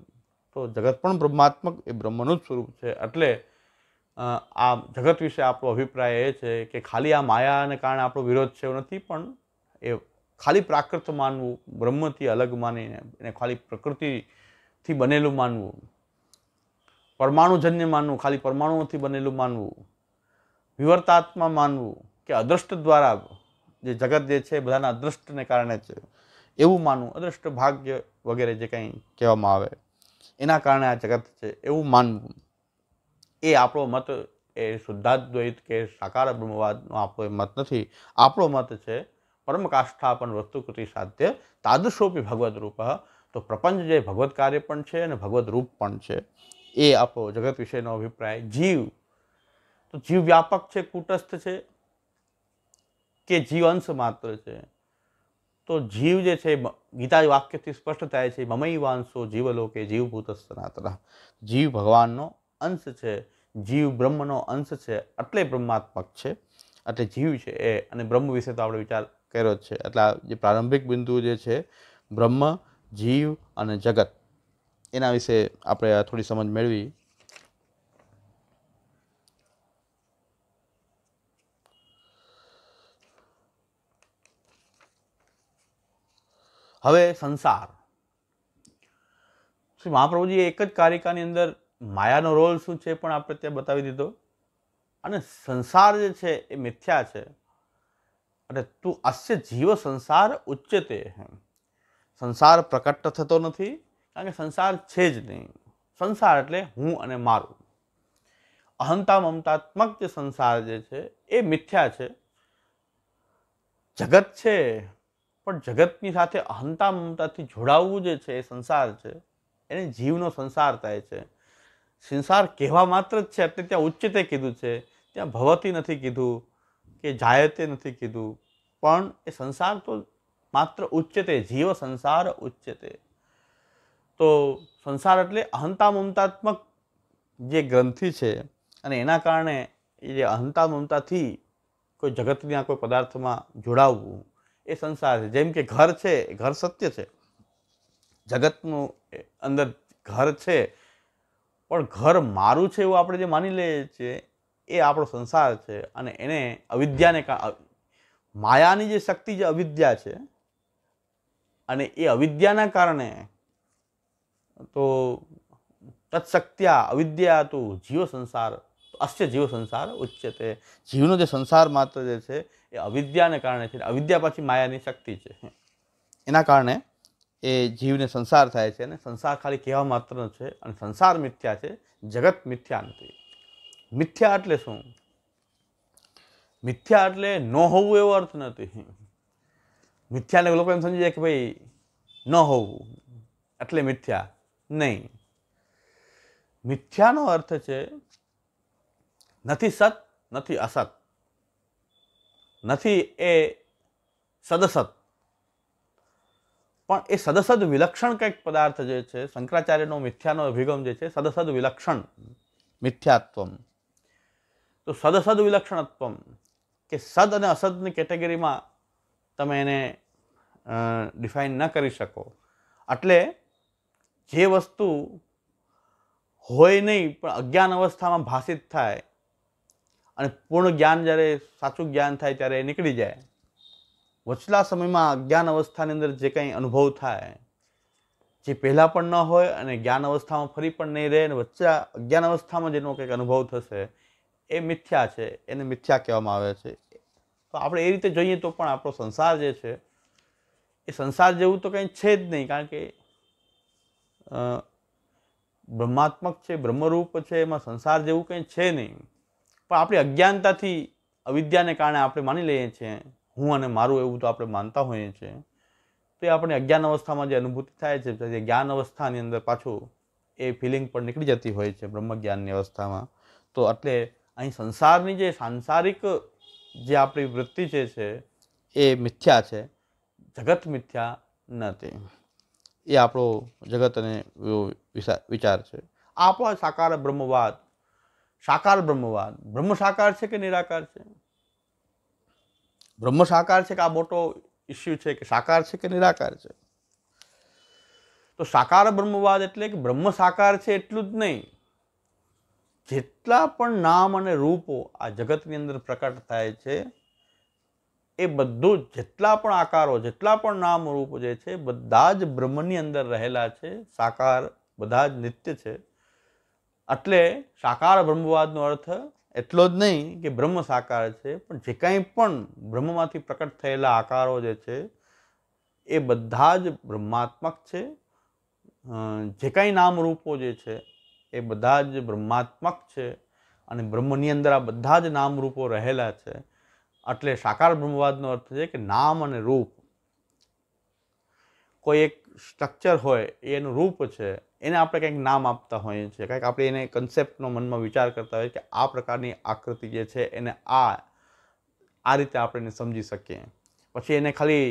તો જગત પણ બ્રહ્માત્મક એ બ્રહ્મનું જ સ્વરૂપ છે એટલે આ જગત વિશે આપણો અભિપ્રાય એ છે કે ખાલી આ માયાને કારણે આપણો વિરોધ છે એવો નથી પણ એ ખાલી પ્રાકૃત માનવું બ્રહ્મથી અલગ માનીને એને ખાલી પ્રકૃતિથી બનેલું માનવું પરમાણુજન્ય માનવું ખાલી પરમાણુઓથી બનેલું માનવું વિવર્તાત્મા માનવું કે અદ્રષ્ટ દ્વારા જે જગત જે છે બધાના અદૃષ્ટને કારણે છે એવું માનવું અદૃષ્ટ ભાગ્ય વગેરે જે કંઈ કહેવામાં આવે એના કારણે આ જગત છે એવું માનવું એ આપણો મત એ શુદ્ધાદ્વૈત કે સાકાર બ્રહ્મવાદનો આપણો મત નથી આપણો મત છે પરમકાષ્ઠાપન વસ્તુકૃતિ સાધ્ય તાદૃશોપી ભગવદ્ રૂપ તો પ્રપંચ જે ભગવત કાર્ય પણ છે અને ભગવદ્ રૂપ પણ છે એ આપણો જગત વિશેનો અભિપ્રાય જીવ તો જીવ વ્યાપક છે કુટસ્થ છે કે જીવ અંશ માત્ર છે તો જીવ જે છે ગીતા વાક્યથી સ્પષ્ટ થાય છે મમઈ વાંસો જીવલોકે જીવભૂત સનાતના જીવ ભગવાનનો અંશ છે જીવ બ્રહ્મનો અંશ છે એટલે બ્રહ્માત્મક છે એટલે જીવ છે એ અને બ્રહ્મ વિશે તો આપણે વિચાર કર્યો જ છે એટલે જે પ્રારંભિક બિંદુ જે છે બ્રહ્મ જીવ અને જગત એના વિશે આપણે થોડી સમજ મેળવી હવે સંસાર શ્રી મહાપ્રભુજીએ એક જ કારિકાની અંદર માયાનો રોલ શું છે પણ આપણે ત્યાં બતાવી દીધો અને સંસાર જે છે એ મિથ્યા છે અને તું અસ્ય જીવ સંસાર ઉચ્ચતે સંસાર પ્રકટ થતો નથી કારણ કે સંસાર છે જ નહીં સંસાર એટલે હું અને મારું અહંતા મમતાત્મક જે સંસાર જે છે એ મિથ્યા છે જગત છે પણ જગતની સાથે અહંતા મમતાથી જોડાવવું જે છે એ સંસાર છે એને જીવનો સંસાર થાય છે સંસાર કહેવા માત્ર જ છે એટલે ત્યાં ઉચ્ચતે કીધું છે ત્યાં ભવતી નથી કીધું કે જાયતે નથી કીધું પણ એ સંસાર તો માત્ર ઉચ્ચતે જીવ સંસાર ઉચ્ચતે તો સંસાર એટલે અહંતા મમતાત્મક જે ગ્રંથિ છે અને એના કારણે એ જે અહંતા મમતાથી કોઈ જગતના કોઈ પદાર્થમાં જોડાવવું એ સંસાર છે જેમ કે ઘર છે ઘર સત્ય છે જગતનું અંદર ઘર છે પણ ઘર મારું છે એવું આપણે જે માની લઈએ છીએ એ આપણો સંસાર છે અને એને અવિદ્યાને માયાની જે શક્તિ જે અવિદ્યા છે અને એ અવિદ્યાના કારણે તો તત્શક્ત્યા અવિદ્યા તો જીવ સંસાર અસ્ય જીવ સંસાર તે જીવનો જે સંસાર માત્ર જે છે એ અવિદ્યાને કારણે છે અવિદ્યા પછી માયાની શક્તિ છે એના કારણે એ જીવને સંસાર થાય છે અને સંસાર ખાલી કહેવા માત્રનો છે અને સંસાર મિથ્યા છે જગત મિથ્યા નથી મિથ્યા એટલે શું મિથ્યા એટલે ન હોવું એવો અર્થ નથી મિથ્યાને લોકો એમ સમજી જાય કે ભાઈ ન હોવું એટલે મિથ્યા નહીં મિથ્યાનો અર્થ છે નથી સત નથી અસત નથી એ સદસત પણ એ સદસદ વિલક્ષણ કંઈક પદાર્થ જે છે શંકરાચાર્યનો મિથ્યાનો અભિગમ જે છે સદસદ વિલક્ષણ મિથ્યાત્વમ તો સદસદ વિલક્ષણત્વમ કે સદ અને અસદની કેટેગરીમાં તમે એને ડિફાઇન ન કરી શકો એટલે જે વસ્તુ હોય નહીં પણ અજ્ઞાન અવસ્થામાં ભાષિત થાય અને પૂર્ણ જ્ઞાન જ્યારે સાચું જ્ઞાન થાય ત્યારે એ નીકળી જાય વચલા સમયમાં અજ્ઞાન અવસ્થાની અંદર જે કંઈ અનુભવ થાય જે પહેલાં પણ ન હોય અને જ્ઞાન અવસ્થામાં ફરી પણ નહીં રહે અને વચ્ચે અજ્ઞાન અવસ્થામાં જેનો કંઈક અનુભવ થશે એ મિથ્યા છે એને મિથ્યા કહેવામાં આવે છે તો આપણે એ રીતે જોઈએ તો પણ આપણો સંસાર જે છે એ સંસાર જેવું તો કંઈ છે જ નહીં કારણ કે બ્રહ્માત્મક છે બ્રહ્મરૂપ છે એમાં સંસાર જેવું કંઈ છે નહીં પણ આપણી અજ્ઞાનતાથી અવિદ્યાને કારણે આપણે માની લઈએ છીએ હું અને મારું એવું તો આપણે માનતા હોઈએ છીએ તો એ આપણને અજ્ઞાન અવસ્થામાં જે અનુભૂતિ થાય છે જે જ્ઞાન અવસ્થાની અંદર પાછું એ ફિલિંગ પણ નીકળી જતી હોય છે બ્રહ્મજ્ઞાનની અવસ્થામાં તો એટલે અહીં સંસારની જે સાંસારિક જે આપણી વૃત્તિ જે છે એ મિથ્યા છે જગત મિથ્યા નથી એ આપણો જગત અને વિચાર છે આપણો સાકાર બ્રહ્મવાદ સાકાર બ્રહ્મવાદ બ્રહ્મ સાકાર છે કે નિરાકાર છે બ્રહ્મ સાકાર છે કે આ મોટો ઇસ્યુ છે કે સાકાર છે કે નિરાકાર છે તો સાકાર બ્રહ્મવાદ એટલે કે બ્રહ્મ સાકાર છે એટલું જ નહીં જેટલા પણ નામ અને રૂપો આ જગતની અંદર પ્રકટ થાય છે એ બધું જેટલા પણ આકારો જેટલા પણ નામ રૂપ જે છે બધા જ બ્રહ્મની અંદર રહેલા છે સાકાર બધા જ નિત્ય છે એટલે સાકાર બ્રહ્મવાદનો અર્થ એટલો જ નહીં કે બ્રહ્મ સાકાર છે પણ જે કાંઈ પણ બ્રહ્મમાંથી પ્રકટ થયેલા આકારો જે છે એ બધા જ બ્રહ્માત્મક છે જે કાંઈ નામરૂપો જે છે એ બધા જ બ્રહ્માત્મક છે અને બ્રહ્મની અંદર આ બધા જ નામરૂપો રહેલા છે એટલે સાકાર બ્રહ્મવાદનો અર્થ છે કે નામ અને રૂપ કોઈ એક સ્ટ્રક્ચર હોય એનું રૂપ છે એને આપણે કંઈક નામ આપતા હોઈએ છીએ કંઈક આપણે એને કન્સેપ્ટનો મનમાં વિચાર કરતા હોઈએ કે આ પ્રકારની આકૃતિ જે છે એને આ આ રીતે આપણે એને સમજી શકીએ પછી એને ખાલી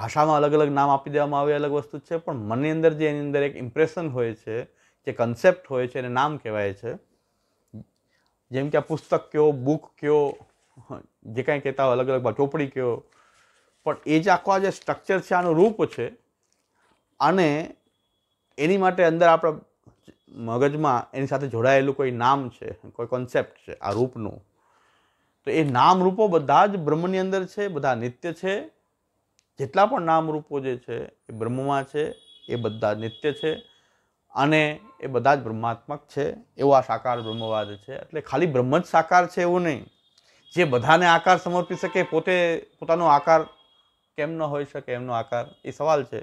ભાષામાં અલગ અલગ નામ આપી દેવામાં આવે અલગ વસ્તુ છે પણ મનની અંદર જે એની અંદર એક ઇમ્પ્રેશન હોય છે જે કન્સેપ્ટ હોય છે એને નામ કહેવાય છે જેમ કે આ પુસ્તક કયો બુક કયો જે કાંઈ કહેતા હોય અલગ અલગ ચોપડી કયો પણ એ જે આખો આ જે સ્ટ્રક્ચર છે આનું રૂપ છે આને એની માટે અંદર આપણા મગજમાં એની સાથે જોડાયેલું કોઈ નામ છે કોઈ કોન્સેપ્ટ છે આ રૂપનું તો એ નામ રૂપો બધા જ બ્રહ્મની અંદર છે બધા નિત્ય છે જેટલા પણ નામ રૂપો જે છે એ બ્રહ્મમાં છે એ બધા નિત્ય છે અને એ બધા જ બ્રહ્માત્મક છે એવો આ સાકાર બ્રહ્મવાદ છે એટલે ખાલી બ્રહ્મ જ સાકાર છે એવું નહીં જે બધાને આકાર સમર્પી શકે પોતે પોતાનો આકાર કેમ ન હોઈ શકે એમનો આકાર એ સવાલ છે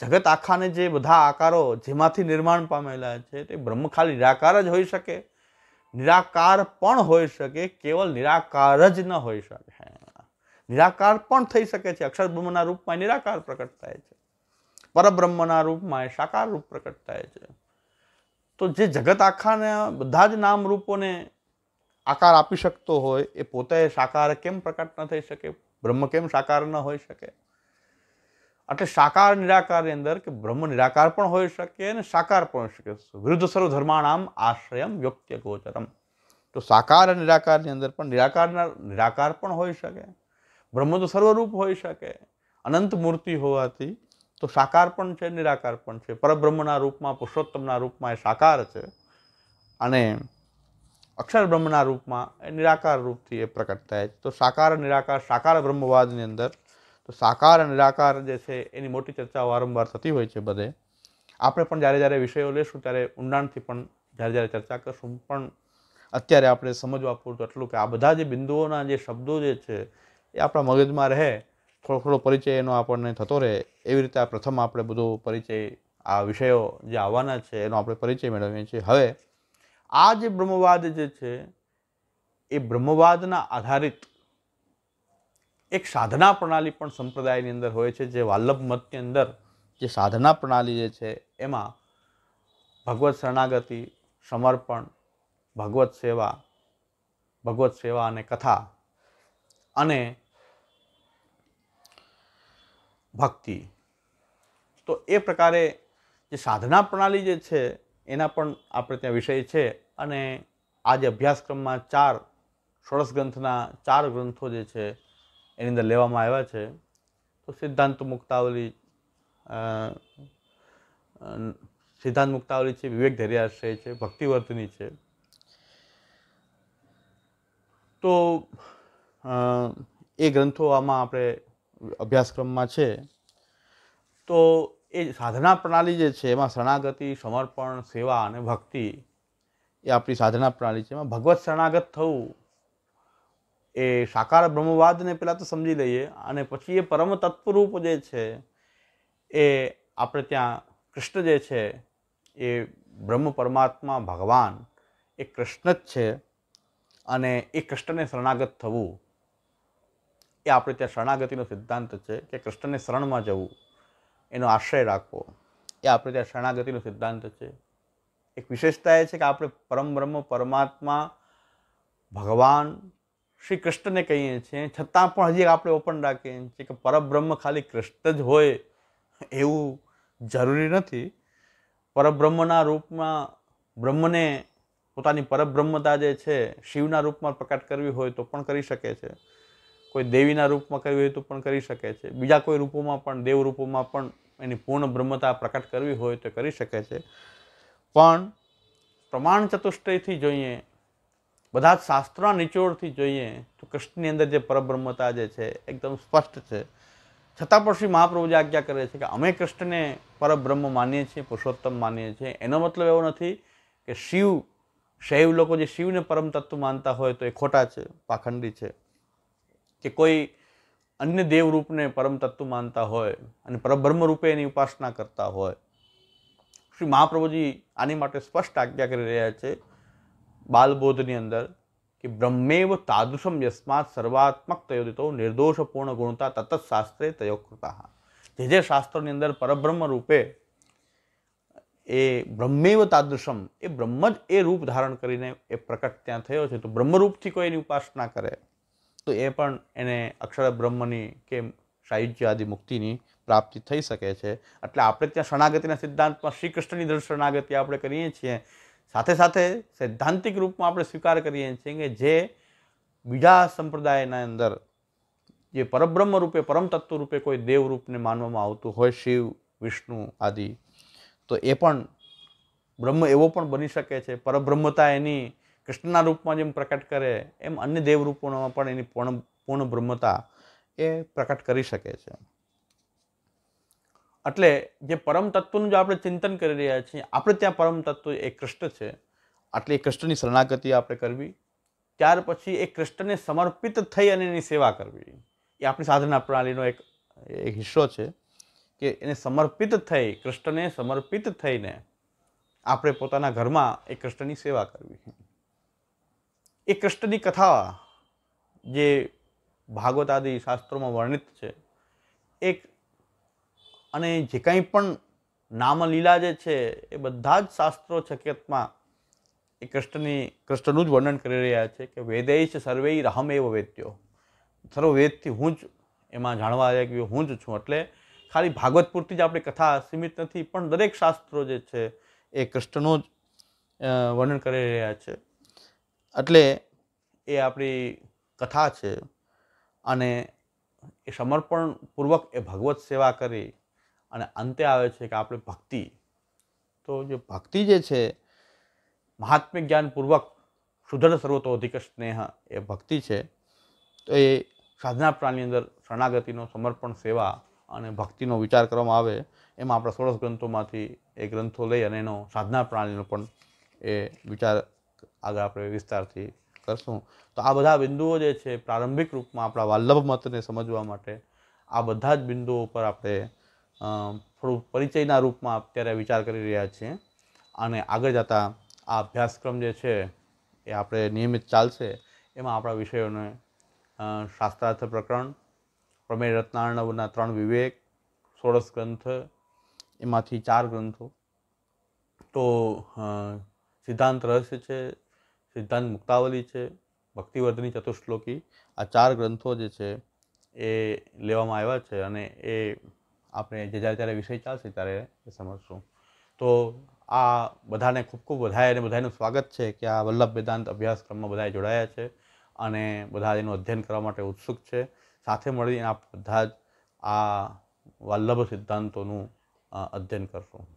જગત આખાને જે બધા આકારો જેમાંથી નિર્માણ પામેલા છે તે બ્રહ્મ ખાલી નિરાકાર જ હોઈ શકે નિરાકાર પણ હોઈ શકે કેવલ નિરાકાર જ ન હોઈ શકે નિરાકાર પણ થઈ શકે છે અક્ષર બ્રહ્મના રૂપમાં નિરાકાર પ્રકટ થાય છે પરબ્રહ્મના રૂપમાં એ સાકાર રૂપ પ્રકટ થાય છે તો જે જગત આખાને બધા જ નામ રૂપોને આકાર આપી શકતો હોય એ પોતે સાકાર કેમ પ્રકટ ન થઈ શકે બ્રહ્મ કેમ સાકાર ન હોઈ શકે એટલે સાકાર નિરાકારની અંદર કે બ્રહ્મ નિરાકાર પણ હોઈ શકે અને સાકાર પણ હોઈ શકે વિરુદ્ધ સર્વ ધર્માણામ આશ્રયમ યોગ્ય ગોચરમ તો સાકાર અને નિરાકારની અંદર પણ નિરાકારના નિરાકાર પણ હોઈ શકે બ્રહ્મ તો સર્વરૂપ હોઈ શકે અનંત મૂર્તિ હોવાથી તો સાકાર પણ છે નિરાકાર પણ છે પરબ્રહ્મના રૂપમાં પુરુષોત્તમના રૂપમાં એ સાકાર છે અને અક્ષર બ્રહ્મના રૂપમાં એ નિરાકાર રૂપથી એ પ્રકટ થાય છે તો સાકાર નિરાકાર સાકાર બ્રહ્મવાદની અંદર તો સાકાર અને નિરાકાર જે છે એની મોટી ચર્ચા વારંવાર થતી હોય છે બધે આપણે પણ જ્યારે જ્યારે વિષયો લેશું ત્યારે ઊંડાણથી પણ જ્યારે જ્યારે ચર્ચા કરશું પણ અત્યારે આપણે સમજવા પૂરતું એટલું કે આ બધા જે બિંદુઓના જે શબ્દો જે છે એ આપણા મગજમાં રહે થોડો થોડો પરિચય એનો આપણને થતો રહે એવી રીતે આ પ્રથમ આપણે બધો પરિચય આ વિષયો જે આવવાના છે એનો આપણે પરિચય મેળવીએ છીએ હવે આ જે બ્રહ્મવાદ જે છે એ બ્રહ્મવાદના આધારિત એક સાધના પ્રણાલી પણ સંપ્રદાયની અંદર હોય છે જે વાલ્લભ મતની અંદર જે સાધના પ્રણાલી જે છે એમાં ભગવત શરણાગતિ સમર્પણ ભગવત સેવા ભગવત સેવા અને કથા અને ભક્તિ તો એ પ્રકારે જે સાધના પ્રણાલી જે છે એના પણ આપણે ત્યાં વિષય છે અને આજે અભ્યાસક્રમમાં ચાર ષોડશ ગ્રંથના ચાર ગ્રંથો જે છે એની અંદર લેવામાં આવ્યા છે તો સિદ્ધાંત મુક્તાવલી સિદ્ધાંત મુક્તાવલી છે વિવેક ધૈર્યાશ્રય છે ભક્તિવર્તની છે તો એ ગ્રંથો આમાં આપણે અભ્યાસક્રમમાં છે તો એ સાધના પ્રણાલી જે છે એમાં શરણાગતિ સમર્પણ સેવા અને ભક્તિ એ આપણી સાધના પ્રણાલી છે એમાં ભગવત શરણાગત થવું એ સાકાર બ્રહ્મવાદને પહેલાં તો સમજી લઈએ અને પછી એ પરમ તત્વરૂપ જે છે એ આપણે ત્યાં કૃષ્ણ જે છે એ બ્રહ્મ પરમાત્મા ભગવાન એ કૃષ્ણ જ છે અને એ કૃષ્ણને શરણાગત થવું એ આપણે ત્યાં શરણાગતિનો સિદ્ધાંત છે કે કૃષ્ણને શરણમાં જવું એનો આશ્રય રાખવો એ આપણે ત્યાં શરણાગતિનો સિદ્ધાંત છે એક વિશેષતા એ છે કે આપણે પરમ બ્રહ્મ પરમાત્મા ભગવાન શ્રી કૃષ્ણને કહીએ છીએ છતાં પણ હજી આપણે ઓપન રાખીએ છીએ કે પરબ્રહ્મ ખાલી કૃષ્ણ જ હોય એવું જરૂરી નથી પરબ્રહ્મના રૂપમાં બ્રહ્મને પોતાની પરબ્રહ્મતા જે છે શિવના રૂપમાં પ્રકટ કરવી હોય તો પણ કરી શકે છે કોઈ દેવીના રૂપમાં કરવી હોય તો પણ કરી શકે છે બીજા કોઈ રૂપોમાં પણ દેવ રૂપોમાં પણ એની પૂર્ણ બ્રહ્મતા પ્રકટ કરવી હોય તો કરી શકે છે પણ પ્રમાણ ચતુષ્ટયથી જોઈએ બધા જ શાસ્ત્ર નિચોડથી જોઈએ તો કૃષ્ણની અંદર જે પરબ્રહ્મતા જે છે એકદમ સ્પષ્ટ છે છતાં પણ શ્રી મહાપ્રભુજે આજ્ઞા કરે છે કે અમે કૃષ્ણને પરબ્રહ્મ માનીએ છીએ પુરુષોત્તમ માનીએ છીએ એનો મતલબ એવો નથી કે શિવ શૈવ લોકો જે શિવને પરમ તત્વ માનતા હોય તો એ ખોટા છે પાખંડી છે કે કોઈ અન્ય દેવરૂપને પરમ તત્વ માનતા હોય અને પરબ્રહ્મ રૂપે એની ઉપાસના કરતા હોય શ્રી મહાપ્રભુજી આની માટે સ્પષ્ટ આજ્ઞા કરી રહ્યા છે બાલબોધની અંદર કે બ્રહ્મેવ તાદૃશમ યસ્માત સર્વાત્મક તયોદિતો નિર્દોષપૂર્ણ ગુણતા તત્ત શાસ્ત્રે તયોકૃતા જે જે શાસ્ત્રની અંદર પરબ્રહ્મ રૂપે એ બ્રહ્મેવ તાદૃશમ એ બ્રહ્મ જ એ રૂપ ધારણ કરીને એ પ્રકટ ત્યાં થયો છે તો બ્રહ્મરૂપથી કોઈ એની ઉપાસના કરે તો એ પણ એને અક્ષર બ્રહ્મની કે સાયુજ્ય આદિ મુક્તિની પ્રાપ્તિ થઈ શકે છે એટલે આપણે ત્યાં શરણાગતિના સિદ્ધાંતમાં શ્રી કૃષ્ણની દર શરણાગતિ આપણે કરીએ છીએ સાથે સાથે સૈદ્ધાંતિક રૂપમાં આપણે સ્વીકાર કરીએ છીએ કે જે બીજા સંપ્રદાયના અંદર જે પરબ્રહ્મ રૂપે પરમતત્વ રૂપે કોઈ દેવ રૂપને માનવામાં આવતું હોય શિવ વિષ્ણુ આદિ તો એ પણ બ્રહ્મ એવો પણ બની શકે છે પરબ્રહ્મતા એની કૃષ્ણના રૂપમાં જેમ પ્રકટ કરે એમ અન્ય દેવરૂપોમાં પણ એની પૂર્ણ પૂર્ણ બ્રહ્મતા એ પ્રકટ કરી શકે છે એટલે જે પરમ તત્વનું જો આપણે ચિંતન કરી રહ્યા છીએ આપણે ત્યાં પરમ તત્વ એ કૃષ્ણ છે આટલી કૃષ્ણની શરણાગતિ આપણે કરવી ત્યાર પછી એ કૃષ્ણને સમર્પિત થઈ અને એની સેવા કરવી એ આપણી સાધના પ્રણાલીનો એક એક હિસ્સો છે કે એને સમર્પિત થઈ કૃષ્ણને સમર્પિત થઈને આપણે પોતાના ઘરમાં એ કૃષ્ણની સેવા કરવી એ કૃષ્ણની કથા જે ભાગવત આદિ શાસ્ત્રોમાં વર્ણિત છે એક અને જે કંઈ પણ નામલીલા જે છે એ બધા જ શાસ્ત્રો છકેતમાં એ કૃષ્ણની કૃષ્ણનું જ વર્ણન કરી રહ્યા છે કે વેદેશ સર્વે રહમ એવો વેદ્યો સર્વ વેદથી હું જ એમાં જાણવા આવ્યા કે હું જ છું એટલે ખાલી ભાગવત પૂરતી જ આપણી કથા સીમિત નથી પણ દરેક શાસ્ત્રો જે છે એ કૃષ્ણનું જ વર્ણન કરી રહ્યા છે એટલે એ આપણી કથા છે અને એ સમર્પણપૂર્વક એ ભગવત સેવા કરી અને અંતે આવે છે કે આપણે ભક્તિ તો જે ભક્તિ જે છે મહાત્મ્ય જ્ઞાનપૂર્વક શુદ્ધ સર્વતો અધિક સ્નેહ એ ભક્તિ છે તો એ સાધના પ્રાણની અંદર શરણાગતિનો સમર્પણ સેવા અને ભક્તિનો વિચાર કરવામાં આવે એમાં આપણા સોળસ ગ્રંથોમાંથી એ ગ્રંથો લઈ અને એનો સાધના પ્રાણીનો પણ એ વિચાર આગળ આપણે વિસ્તારથી કરશું તો આ બધા બિંદુઓ જે છે પ્રારંભિક રૂપમાં આપણા વાલ્લભ મતને સમજવા માટે આ બધા જ બિંદુઓ પર આપણે થોડું પરિચયના રૂપમાં અત્યારે વિચાર કરી રહ્યા છીએ અને આગળ જતાં આ અભ્યાસક્રમ જે છે એ આપણે નિયમિત ચાલશે એમાં આપણા વિષયોને શાસ્ત્રાર્થ પ્રકરણ પ્રમેય રત્નાર્ણવના ત્રણ વિવેક સોળસ ગ્રંથ એમાંથી ચાર ગ્રંથો તો સિદ્ધાંત રહસ્ય છે સિદ્ધાંત મુક્તાવલી છે ભક્તિવર્ધની ચતુશ્લોકી આ ચાર ગ્રંથો જે છે એ લેવામાં આવ્યા છે અને એ આપણે જે જ્યારે જ્યારે વિષય ચાલશે ત્યારે સમજશું તો આ બધાને ખૂબ ખૂબ વધાય અને બધાનું સ્વાગત છે કે આ વલ્લભ વેદાંત અભ્યાસક્રમમાં બધાએ જોડાયા છે અને બધા એનું અધ્યયન કરવા માટે ઉત્સુક છે સાથે મળીને આપ બધા જ આ વલ્લભ સિદ્ધાંતોનું અધ્યયન કરશું